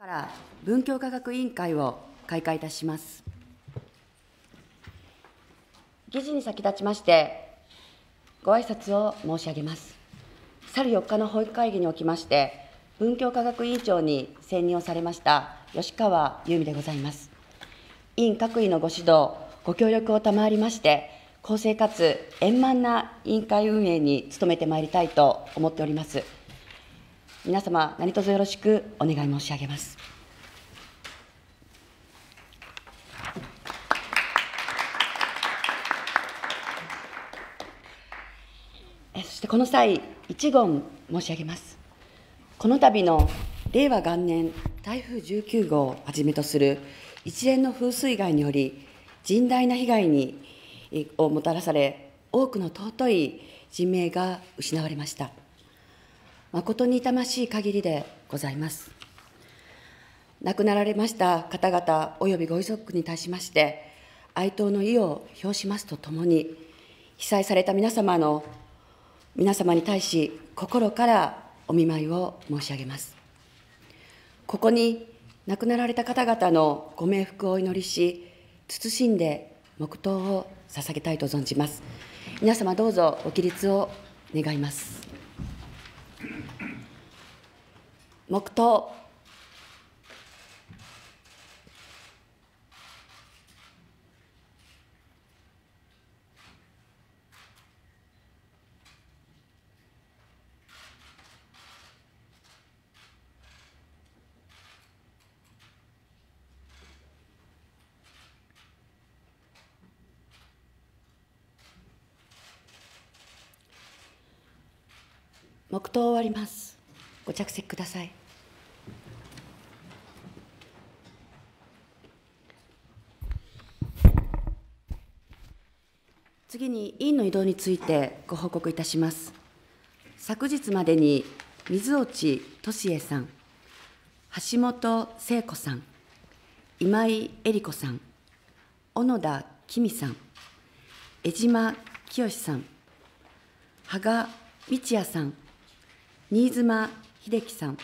から文教科学委員会を開会いたします。議事に先立ちまして、ご挨拶を申し上げます。去る4日の保育会議におきまして、文教科学委員長に選任をされました吉川由美でございます。委員各位のご指導、ご協力を賜りまして、公正かつ円満な委員会運営に努めてまいりたいと思っております。皆様何卒よろしくお願い申し上げます。そしてこの際、一言申し上げます。この度の令和元年台風19号をはじめとする一連の風水害により、甚大な被害にをもたらされ、多くの尊い人命が失われました。誠に痛ましい限りでございます。亡くなられました方々およびご遺族に対しまして、哀悼の意を表しますとともに、被災された皆様の皆様に対し、心からお見舞いを申し上げます。ここに亡くなられた方々のご冥福をお祈りし、謹んで黙祷を捧げたいと存じます。皆様どうぞご起立を願います。黙祷黙祷を終わりますご着席くださいに委員の移動についてご報告いたします。昨日までに水落俊恵さん、橋本聖子さん、今井絵理子さん、小野田紀美さん、江島清さん、羽賀道也さん、新妻秀樹さん、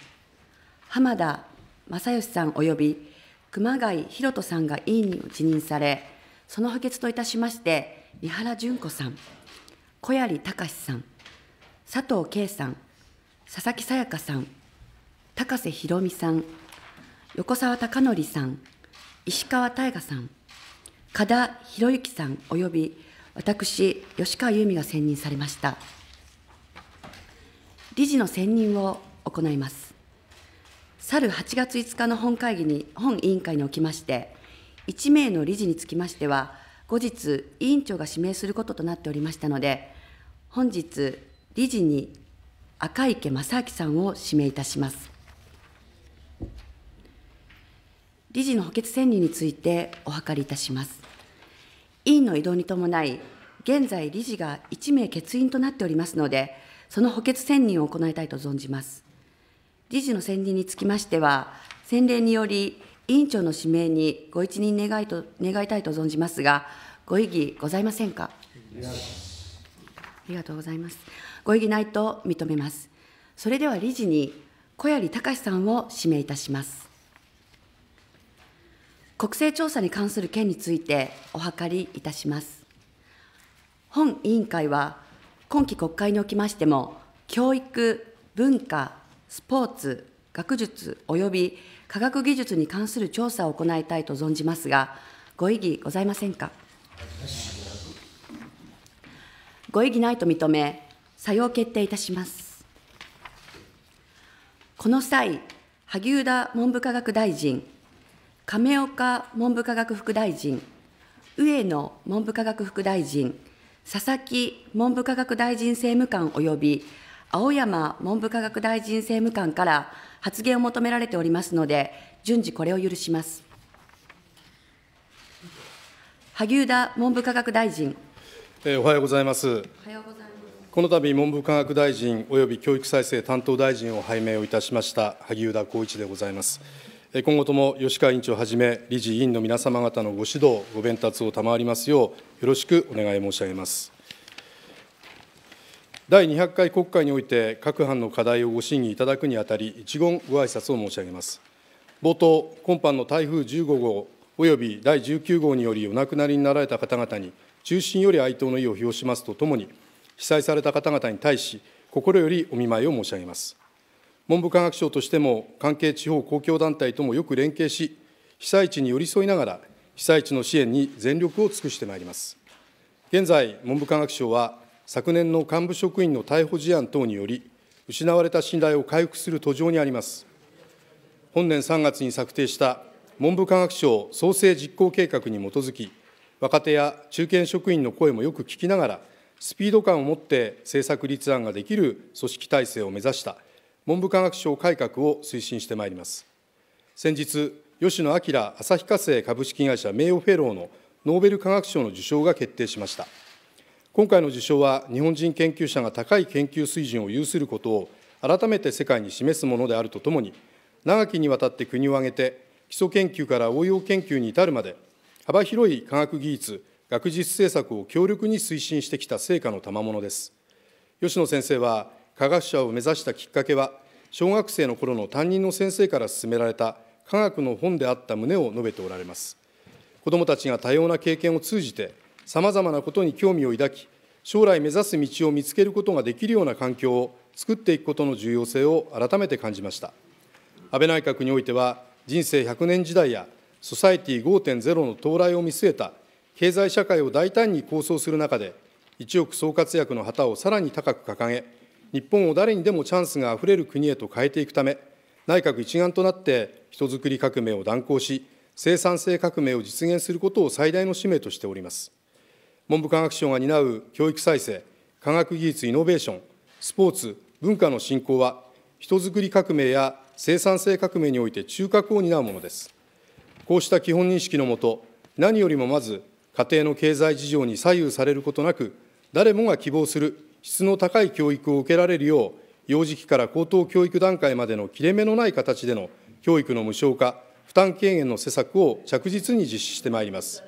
浜田正義さん及び熊谷博人さんが委員に辞任され、その補欠といたしまして、三原純子さん小槍隆さん佐藤圭さん佐々木さやかさん高瀬ひろみさん横澤貴則さん石川大我さん加田博之さん及び私吉川由美が選任されました理事の選任を行います去る8月5日の本会議に本委員会におきまして1名の理事につきましては後日委員長が指名することとなっておりましたので本日理事に赤池正明さんを指名いたします理事の補欠選任についてお諮りいたします委員の異動に伴い現在理事が1名欠員となっておりますのでその補欠選任を行いたいと存じます理事の選任につきましては先例により委員長の指名にご一任願いと願いたいと存じますが、ご異議ございませんか。ありがとうございます。ご異議ないと認めます。それでは理事に小鑓隆さんを指名いたします。国勢調査に関する件についてお諮りいたします。本委員会は、今期国会におきましても、教育、文化、スポーツ、学術および科学技術に関する調査を行いたいと存じますが、ご異議ございませんか。ご異議ないと認め、採用決定いたします。この際、萩生田文部科学大臣、亀岡文部科学副大臣、上野文部科学副大臣、佐々木文部科学大臣政務官及び青山文部科学大臣政務官から発言を求められておりますので、順次これを許します。萩生田文部科学大臣。おはようございます。おはようございます。この度文部科学大臣及び教育再生担当大臣を拝命をいたしました萩生田光一でございます。今後とも吉川委員長をはじめ、理事、委員の皆様方のご指導、ご鞭撻を賜りますよう、よろしくお願い申し上げます。第200回国会において、各班の課題をご審議いただくにあたり、一言ご挨拶を申し上げます。冒頭、今般の台風15号および第19号によりお亡くなりになられた方々に、中心より哀悼の意を表しますとともに、被災された方々に対し、心よりお見舞いを申し上げます。文部科学省としても、関係地方公共団体ともよく連携し、被災地に寄り添いながら、被災地の支援に全力を尽くしてまいります。現在、文部科学省は、昨年の幹部職員の逮捕事案等により、失われた信頼を回復する途上にあります。本年3月に策定した文部科学省創生実行計画に基づき、若手や中堅職員の声もよく聞きながら、スピード感を持って政策立案ができる組織体制を目指した文部科学省改革を推進してまいります。先日、吉野明旭化成株式会社名誉フェローのノーベル化学賞の受賞が決定しました。今回の受賞は、日本人研究者が高い研究水準を有することを、改めて世界に示すものであるとともに、長きにわたって国を挙げて、基礎研究から応用研究に至るまで、幅広い科学技術、学術政策を強力に推進してきた成果の賜物です。吉野先生は、科学者を目指したきっかけは、小学生の頃の担任の先生から勧められた科学の本であった旨を述べておられます。子どもたちが多様な経験を通じて、さまざまなことに興味を抱き、将来目指す道を見つけることができるような環境を作っていくことの重要性を改めて感じました。安倍内閣においては、人生100年時代やソサエティ5.0の到来を見据えた経済社会を大胆に構想する中で、一億総活躍の旗をさらに高く掲げ、日本を誰にでもチャンスがあふれる国へと変えていくため、内閣一丸となって人づくり革命を断行し、生産性革命を実現することを最大の使命としております。文部科学省が担う教育再生、科学技術イノベーション、スポーツ、文化の振興は、人づくり革命や生産性革命において中核を担うものです。こうした基本認識のもと、何よりもまず、家庭の経済事情に左右されることなく、誰もが希望する質の高い教育を受けられるよう、幼児期から高等教育段階までの切れ目のない形での教育の無償化、負担軽減の施策を着実に実施してまいります。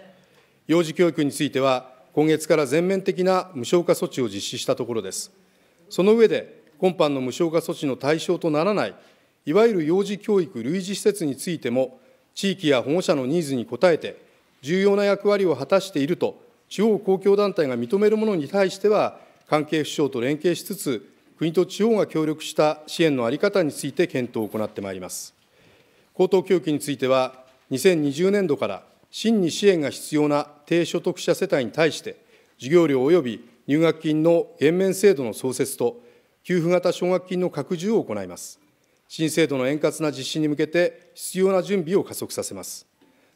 幼児教育については、今月から全面的な無償化措置を実施したところです。その上で、今般の無償化措置の対象とならない、いわゆる幼児教育類似施設についても、地域や保護者のニーズに応えて、重要な役割を果たしていると、地方公共団体が認めるものに対しては、関係府省と連携しつつ、国と地方が協力した支援の在り方について検討を行ってまいります。高等教育については、2020年度から真に支援が必要な低所得者世帯に対して、授業料及び入学金の減免制度の創設と、給付型奨学金の拡充を行います。新制度の円滑な実施に向けて、必要な準備を加速させます。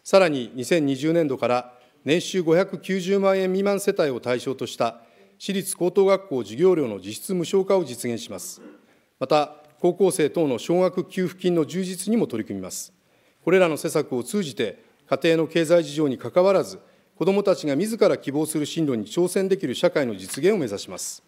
さらに、2020年度から年収590万円未満世帯を対象とした、私立高等学校授業料の実質無償化を実現します。また、高校生等の奨学給付金の充実にも取り組みます。これらの施策を通じて、家庭の経済事情にかかわらず、子どもたちが自ら希望する進路に挑戦できる社会の実現を目指します。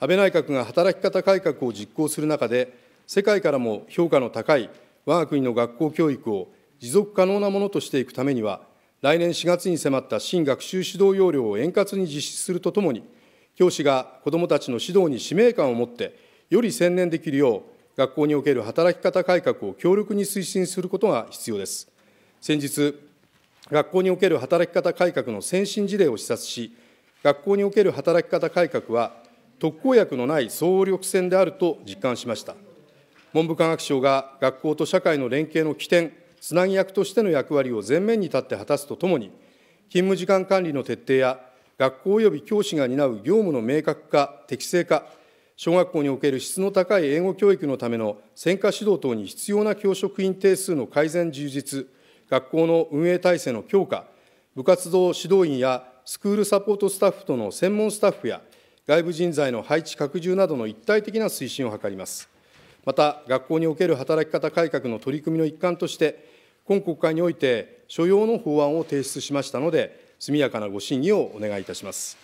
安倍内閣が働き方改革を実行する中で、世界からも評価の高い我が国の学校教育を持続可能なものとしていくためには、来年4月に迫った新学習指導要領を円滑に実施するとともに、教師が子どもたちの指導に使命感を持って、より専念できるよう、学校における働き方改革を強力に推進することが必要です。先日、学校における働き方改革の先進事例を視察し、学校における働き方改革は、特効薬のない総力戦であると実感しました。文部科学省が学校と社会の連携の起点、つなぎ役としての役割を前面に立って果たすとともに、勤務時間管理の徹底や、学校及び教師が担う業務の明確化、適正化、小学校における質の高い英語教育のための専科指導等に必要な教職員定数の改善充実、学校の運営体制の強化、部活動指導員やスクールサポートスタッフとの専門スタッフや、外部人材の配置拡充などの一体的な推進を図ります。また、学校における働き方改革の取り組みの一環として、今国会において所要の法案を提出しましたので、速やかなご審議をお願いいたします。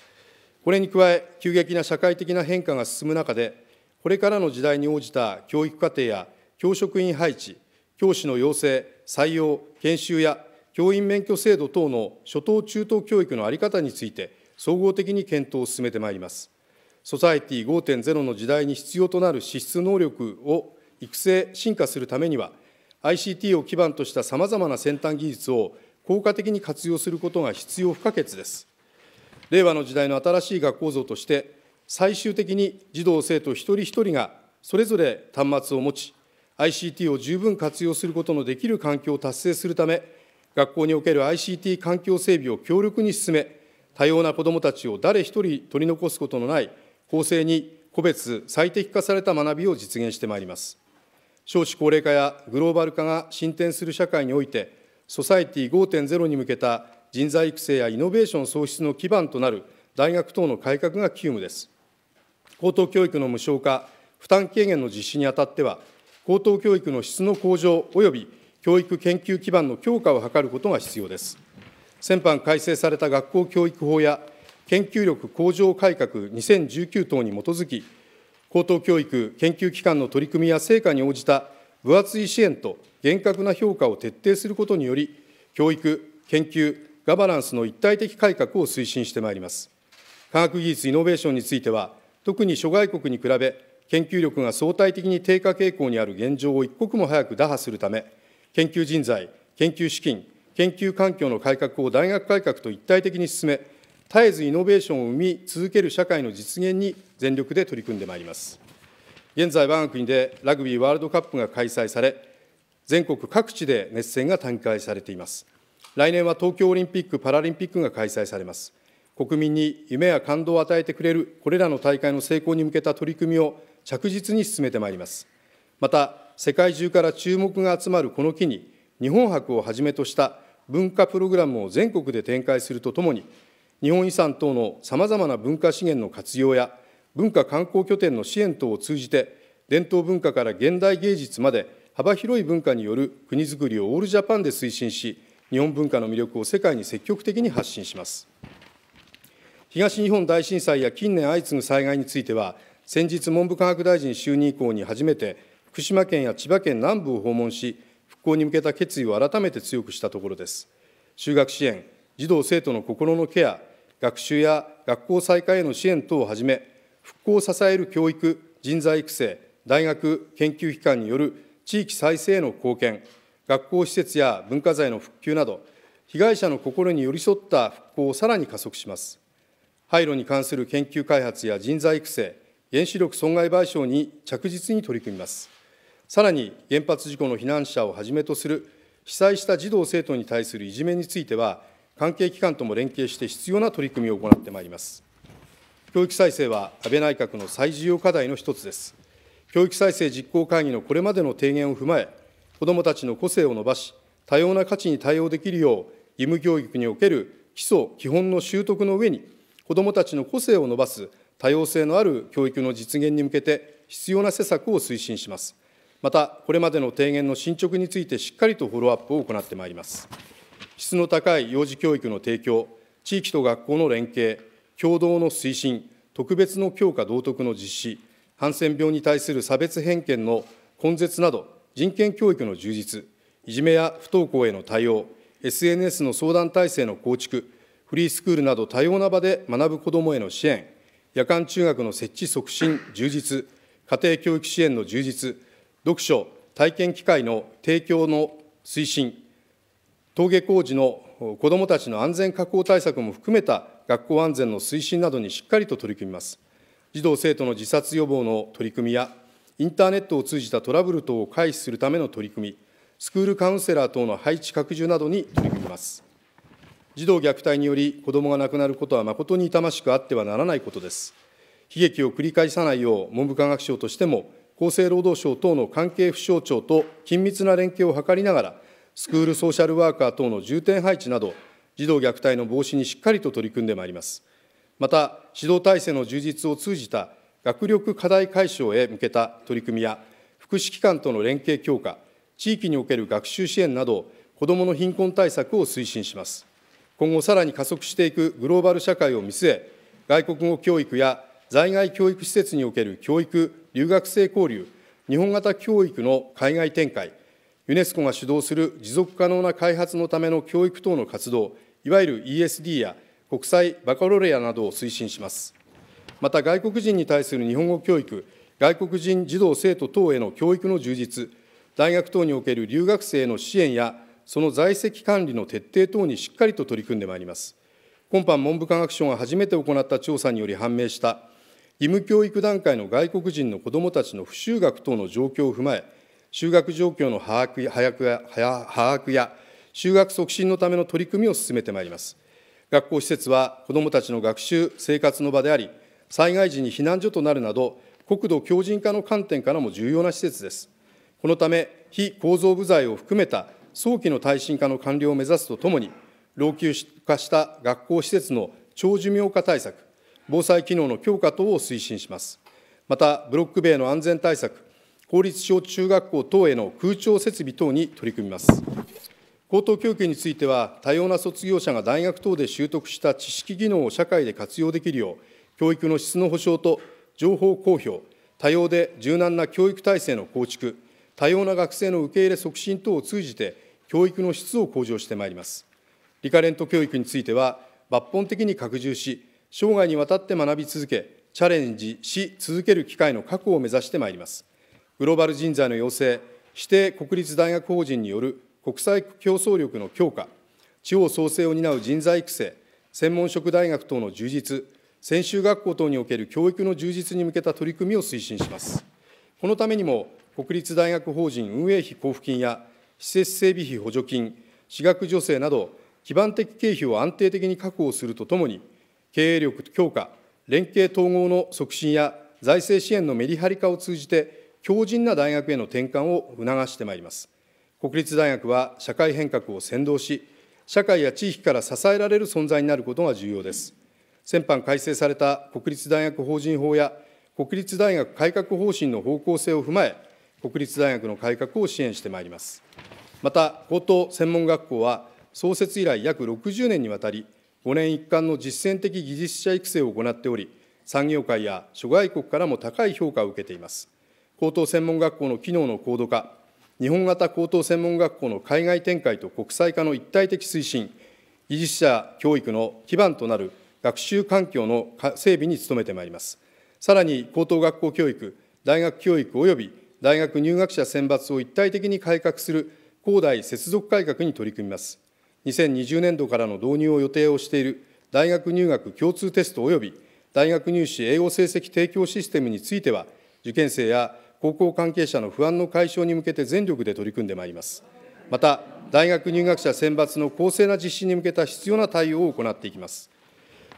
これに加え、急激な社会的な変化が進む中で、これからの時代に応じた教育課程や教職員配置、教師の養成、採用、研修や教員免許制度等の初等中等教育の在り方について、総合的に検討を進めてまいります。ソサエティ5.0の時代に必要となる資質能力を育成、進化するためには、ICT を基盤としたさまざまな先端技術を効果的に活用することが必要不可欠です。令和の時代の新しい学校像として、最終的に児童・生徒一人一人がそれぞれ端末を持ち、ICT を十分活用することのできる環境を達成するため、学校における ICT 環境整備を強力に進め、多様な子どもたちを誰一人取り残すことのない、公正に個別最適化された学びを実現してまいります。少子高齢化やグローバル化が進展する社会において、ソサイティ5.0に向けた人材育成やイノベーション創出の基盤となる大学等の改革が急務です。高等教育の無償化、負担軽減の実施にあたっては、高等教育の質の向上および教育研究基盤の強化を図ることが必要です。先般改正された学校教育法や研究力向上改革2019等に基づき、高等教育研究機関の取り組みや成果に応じた分厚い支援と厳格な評価を徹底することにより、教育、研究、ガバナンスの一体的改革を推進してまいります。科学技術イノベーションについては、特に諸外国に比べ、研究力が相対的に低下傾向にある現状を一刻も早く打破するため、研究人材、研究資金、研究環境の改革を大学改革と一体的に進め、絶えずイノベーションを生み続ける社会の実現に全力で取り組んでまいります。現在、我が国でラグビーワールドカップが開催され、全国各地で熱戦が展開されています。来年は東京オリンピック・パラリンピックが開催されます。国民に夢や感動を与えてくれるこれらの大会の成功に向けた取り組みを着実に進めてまいります。また、世界中から注目が集まるこの機に、日本博をはじめとした文化プログラムを全国で展開するとともに、日本遺産等のさまざまな文化資源の活用や、文化観光拠点の支援等を通じて、伝統文化から現代芸術まで幅広い文化による国づくりをオールジャパンで推進し、日本文化の魅力を世界に積極的に発信します。東日本大震災や近年相次ぐ災害については、先日、文部科学大臣就任以降に初めて、福島県や千葉県南部を訪問し、復興に向けた決意を改めて強くしたところです。就学支援、児童・生徒の心のケア、学習や学校再開への支援等をはじめ、復興を支える教育、人材育成、大学、研究機関による地域再生への貢献、学校施設や文化財の復旧など、被害者の心に寄り添った復興をさらに加速します。廃炉に関する研究開発や人材育成、原子力損害賠償に着実に取り組みます。さらに、原発事故の避難者をはじめとする被災した児童・生徒に対するいじめについては、関係機関とも連携して必要な取り組みを行ってまいります。教育再生は安倍内閣の最重要課題の一つです。教育再生実行会議のこれまでの提言を踏まえ、子どもたちの個性を伸ばし、多様な価値に対応できるよう、義務教育における基礎、基本の習得の上に、子どもたちの個性を伸ばす多様性のある教育の実現に向けて、必要な施策を推進します。また、これまでの提言の進捗について、しっかりとフォローアップを行ってまいります。質の高い幼児教育の提供、地域と学校の連携、共同の推進、特別の教科道徳の実施、ハンセン病に対する差別偏見の根絶など、人権教育の充実、いじめや不登校への対応、SNS の相談体制の構築、フリースクールなど多様な場で学ぶ子どもへの支援、夜間中学の設置促進、充実、家庭教育支援の充実、読書、体験機会の提供の推進、登下校時の子どもたちの安全確保対策も含めた学校安全の推進などにしっかりと取り組みます。児童・生徒の自殺予防の取り組みや、インターネットを通じたトラブル等を回避するための取り組み、スクールカウンセラー等の配置拡充などに取り組みます。児童虐待により子どもが亡くなることは誠に痛ましくあってはならないことです。悲劇を繰り返さないよう、文部科学省としても、厚生労働省等の関係府省庁と緊密な連携を図りながら、スクールソーシャルワーカー等の重点配置など、児童虐待の防止にしっかりと取り組んでまいります。また、指導体制の充実を通じた学力課題解消へ向けた取り組みや、福祉機関との連携強化、地域における学習支援など、子どもの貧困対策を推進します。今後さらに加速していくグローバル社会を見据え、外国語教育や在外教育施設における教育、留学生交流、日本型教育の海外展開、ユネスコが主導する持続可能な開発のための教育等の活動、いわゆる ESD や国際バカロレアなどを推進します。また外国人に対する日本語教育、外国人児童・生徒等への教育の充実、大学等における留学生への支援やその在籍管理の徹底等にしっかりと取り組んでまいります。今般、文部科学省が初めて行った調査により判明した、義務教育段階の外国人の子どもたちの不就学等の状況を踏まえ、就学状況の把握や把握や、就学促進のための取り組みを進めてまいります。学校施設は子どもたちの学習、生活の場であり、災害時に避難所となるなど、国土強靭化の観点からも重要な施設です。このため、非構造部材を含めた早期の耐震化の完了を目指すとともに、老朽化した学校施設の長寿命化対策、防災機能の強化等を推進します。また、ブロック塀の安全対策、公立小中学校等への空調設備等に取り組みます。高等教育については、多様な卒業者が大学等で習得した知識技能を社会で活用できるよう、教育の質の保障と情報公表、多様で柔軟な教育体制の構築、多様な学生の受け入れ促進等を通じて、教育の質を向上してまいります。リカレント教育については、抜本的に拡充し、生涯にわたって学び続け、チャレンジし続ける機会の確保を目指してまいります。グローバル人材の養成、指定国立大学法人による国際競争力の強化、地方創生を担う人材育成、専門職大学等の充実、専修学校等における教育の充実に向けた取り組みを推進します。このためにも、国立大学法人運営費交付金や施設整備費補助金、私学助成など、基盤的経費を安定的に確保するとともに、経営力強化、連携統合の促進や財政支援のメリハリ化を通じて、強靭な大学への転換を促してまいります。国立大学は社会変革を先導し、社会や地域から支えられる存在になることが重要です。先般改正された国立大学法人法や国立大学改革方針の方向性を踏まえ、国立大学の改革を支援してまいります。また、高等専門学校は、創設以来約60年にわたり、5年一貫の実践的技術者育成を行っており、産業界や諸外国からも高い評価を受けています。高等専門学校の機能の高度化、日本型高等専門学校の海外展開と国際化の一体的推進、技術者教育の基盤となる学習環境の整備に努めてまいります。さらに高等学校教育、大学教育及び大学入学者選抜を一体的に改革する高大接続改革に取り組みます。2020年度からの導入を予定をしている大学入学共通テスト及び大学入試英語成績提供システムについては、受験生や高校関係者の不安の解消に向けて全力で取り組んでまいります。また、大学入学者選抜の公正な実施に向けた必要な対応を行っていきます。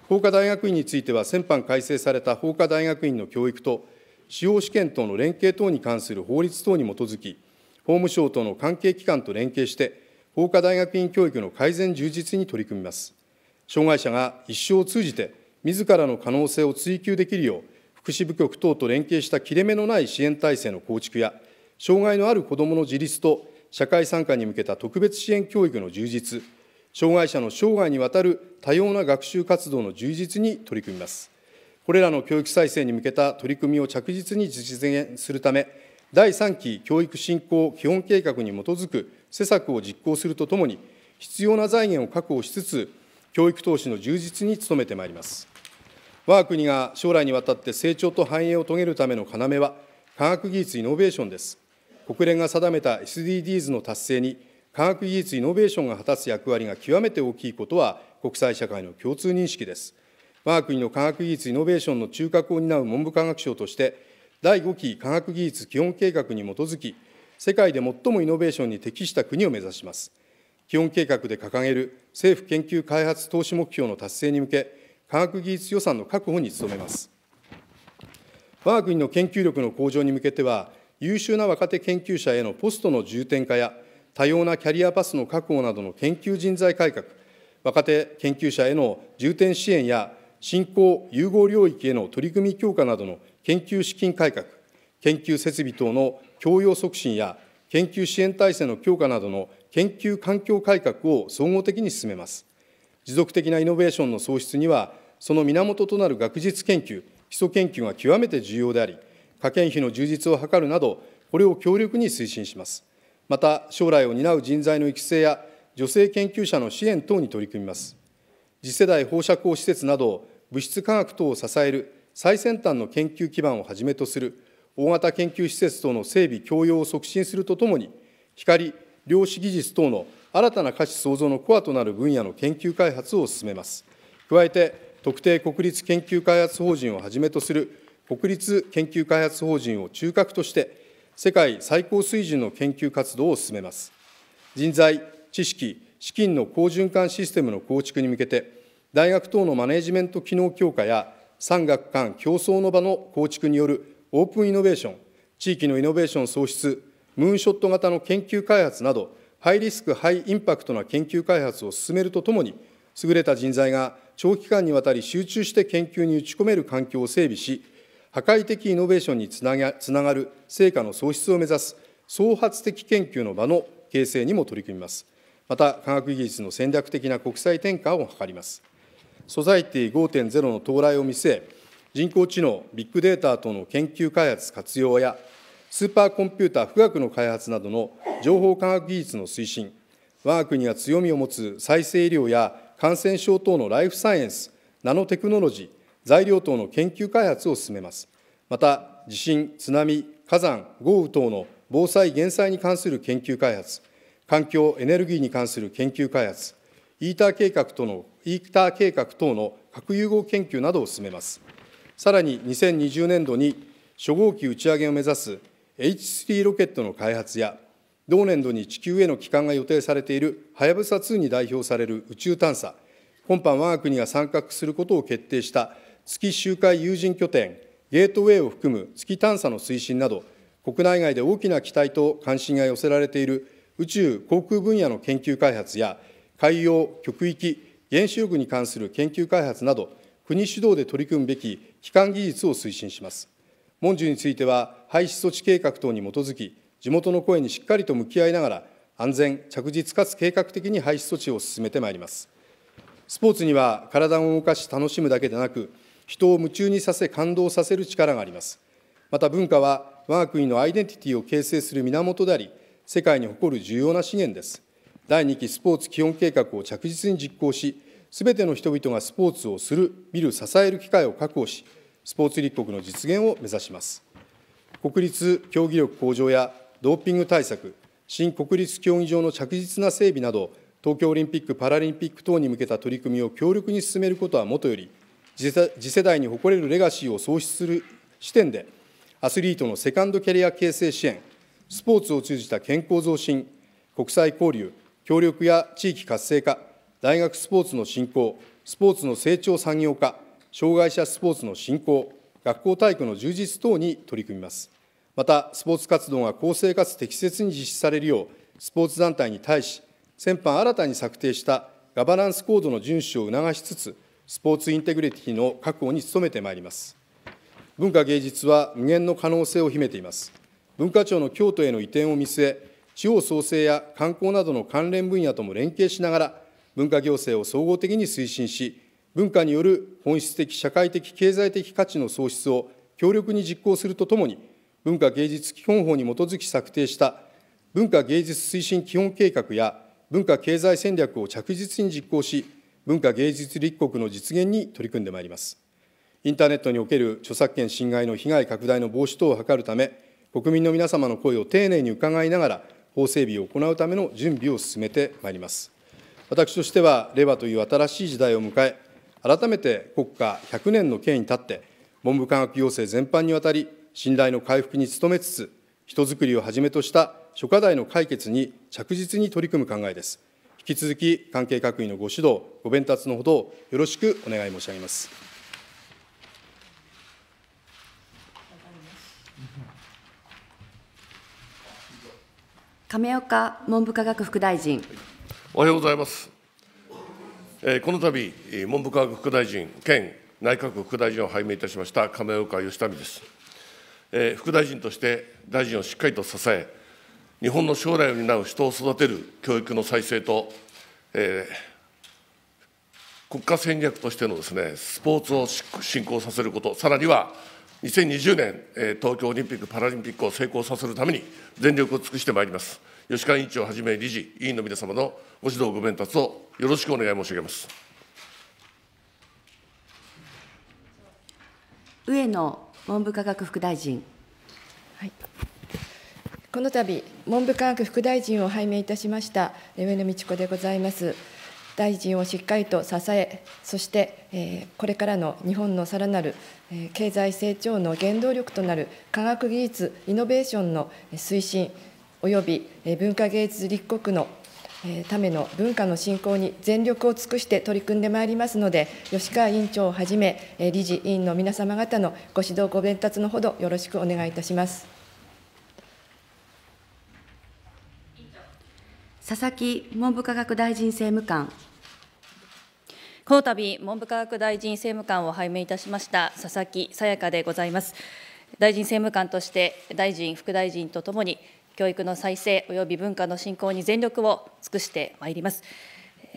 法科大学院については、先般改正された法科大学院の教育と、司法試験等の連携等に関する法律等に基づき、法務省との関係機関と連携して、法科大学院教育の改善充実に取り組みます。障害者が一生を通じて、自らの可能性を追求できるよう、福祉部局等と連携した切れ目のない支援体制の構築や、障害のある子どもの自立と社会参加に向けた特別支援教育の充実、障害者の生涯にわたる多様な学習活動の充実に取り組みます。これらの教育再生に向けた取り組みを着実に実現するため、第3期教育振興基本計画に基づく施策を実行するとともに、必要な財源を確保しつつ、教育投資の充実に努めてまいります。我が国が将来にわたって成長と繁栄を遂げるための要は、科学技術イノベーションです。国連が定めた SDGs の達成に、科学技術イノベーションが果たす役割が極めて大きいことは、国際社会の共通認識です。我が国の科学技術イノベーションの中核を担う文部科学省として、第5期科学技術基本計画に基づき、世界で最もイノベーションに適した国を目指します。基本計画で掲げる政府研究開発投資目標の達成に向け、科学技術予算の確保に努めます。我が国の研究力の向上に向けては、優秀な若手研究者へのポストの重点化や、多様なキャリアパスの確保などの研究人材改革、若手研究者への重点支援や振興融合領域への取り組み強化などの研究資金改革、研究設備等の供用促進や、研究支援体制の強化などの研究環境改革を総合的に進めます。持続的なイノベーションの創出には、その源となる学術研究、基礎研究が極めて重要であり、科研費の充実を図るなど、これを強力に推進します。また、将来を担う人材の育成や、女性研究者の支援等に取り組みます。次世代放射光施設など物質科学等を支える最先端の研究基盤をはじめとする大型研究施設等の整備・供用を促進するとともに、光、量子技術等の新たな価値創造のコアとなる分野の研究開発を進めます。加えて、特定国立研究開発法人をはじめとする国立研究開発法人を中核として、世界最高水準の研究活動を進めます。人材、知識、資金の好循環システムの構築に向けて、大学等のマネジメント機能強化や、産学間競争の場の構築によるオープンイノベーション、地域のイノベーション創出、ムーンショット型の研究開発など、ハイリスク・ハイインパクトな研究開発を進めるとともに、優れた人材が長期間にわたり集中して研究に打ち込める環境を整備し、破壊的イノベーションにつながる成果の創出を目指す、創発的研究の場の形成にも取り組みます。また科学技術の戦略的な国際転換を図ります。素材ティ5.0の到来を見据え、人工知能、ビッグデータ等の研究開発活用や、スーパーコンピューター、富岳の開発などの情報科学技術の推進、我が国が強みを持つ再生医療や感染症等のライフサイエンス、ナノテクノロジー、材料等の研究開発を進めます。また、地震、津波、火山、豪雨等の防災・減災に関する研究開発、環境・エネルギーに関する研究開発、イーター計画とのイーター計画等の核融合研究などを進めます。さらに2020年度に初号機打ち上げを目指す H3 ロケットの開発や、同年度に地球への帰還が予定されているはやぶさ2に代表される宇宙探査、今般我が国が参画することを決定した月周回有人拠点、ゲートウェイを含む月探査の推進など、国内外で大きな期待と関心が寄せられている宇宙航空分野の研究開発や、海洋、極域、原子力に関する研究開発など、国主導で取り組むべき基幹技術を推進します。文殊については、廃止措置計画等に基づき、地元の声にしっかりと向き合いながら、安全、着実かつ計画的に廃止措置を進めてまいります。スポーツには体を動かし楽しむだけでなく、人を夢中にさせ感動させる力があります。また文化は我が国のアイデンティティを形成する源であり、世界に誇る重要な資源です。第2期スポーツ基本計画を着実に実行し、すべての人々がスポーツをする、見る、支える機会を確保し、スポーツ立国の実現を目指します。国立競技力向上やドーピング対策、新国立競技場の着実な整備など、東京オリンピック・パラリンピック等に向けた取り組みを強力に進めることはもとより、次世代に誇れるレガシーを創出する視点で、アスリートのセカンドキャリア形成支援、スポーツを通じた健康増進、国際交流、協力や地域活性化、大学スポーツの振興、スポーツの成長産業化、障害者スポーツの振興、学校体育の充実等に取り組みます。また、スポーツ活動が公正かつ適切に実施されるよう、スポーツ団体に対し、先般新たに策定したガバナンスコードの遵守を促しつつ、スポーツインテグリティの確保に努めてまいります。文化芸術は無限の可能性を秘めています。文化庁の京都への移転を見据え、地方創生や観光などの関連分野とも連携しながら、文化行政を総合的に推進し、文化による本質的、社会的、経済的価値の創出を強力に実行するとともに、文化芸術基本法に基づき策定した文化芸術推進基本計画や文化経済戦略を着実に実行し、文化芸術立国の実現に取り組んでまいります。インターネットにおける著作権侵害の被害拡大の防止等を図るため、国民の皆様の声を丁寧に伺いながら、法整備を行うための準備を進めてまいります。私としては、令和という新しい時代を迎え、改めて国家100年の権威に立って、文部科学行政全般にわたり、信頼の回復に努めつつ、人づくりをはじめとした諸課題の解決に着実に取り組む考えです。引き続き関係各位のご指導、ご鞭達のほどよろしくお願い申し上げます。亀岡文部科学副大臣。おはようございます。えー、この度、文部科学副大臣兼内閣副大臣を拝命いたしました亀岡義民です。えー、副大臣として大臣をしっかりと支え、日本の将来を担う人を育てる教育の再生と、えー、国家戦略としてのです、ね、スポーツを振興させること、さらには2020年、東京オリンピック・パラリンピックを成功させるために、全力を尽くしてまいります。吉川委員長をはじめ、理事、委員の皆様のご指導、ご鞭撻をよろしくお願い申し上げます。上野文部科学副大臣。はい、この度、文部科学副大臣を拝命いたしました上野美智子でございます。大臣をしっかりと支え、そして、えこれからの日本のさらなる、え経済成長の原動力となる科学技術、イノベーションの推進、および、え文化芸術立国のための文化の振興に全力を尽くして取り組んでまいりますので、吉川委員長をはじめ、理事、委員の皆様方のご指導、ご鞭達のほどよろしくお願いいたします。佐々木文部科学大臣政務官。この度文部科学大臣政務官を拝命いたしました佐々木さやかでございます大臣政務官として大臣副大臣とともに教育の再生及び文化の振興に全力を尽くしてまいります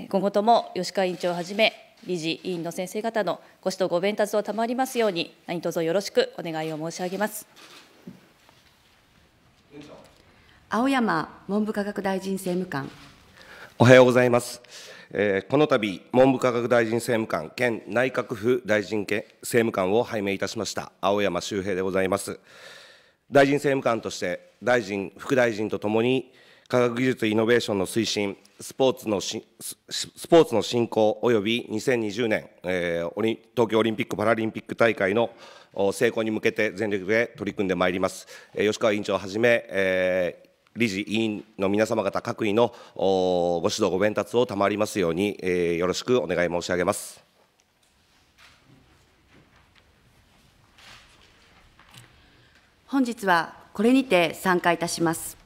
今後とも吉川委員長をはじめ理事委員の先生方のご指導ご鞭達を賜りますように何卒よろしくお願いを申し上げます青山文部科学大臣政務官おはようございますえー、この度文部科学大臣政務官兼内閣府大臣政務官を拝命いたしました青山周平でございます大臣政務官として大臣副大臣とともに科学技術イノベーションの推進スポーツのしスポーツの振興および2020年、えー、東京オリンピック・パラリンピック大会の成功に向けて全力で取り組んでまいります、えー、吉川委員長をはじめ、えー理事委員の皆様方各位のご指導ご鞭達を賜りますように、えー、よろしくお願い申し上げます。本日はこれにて参加いたします。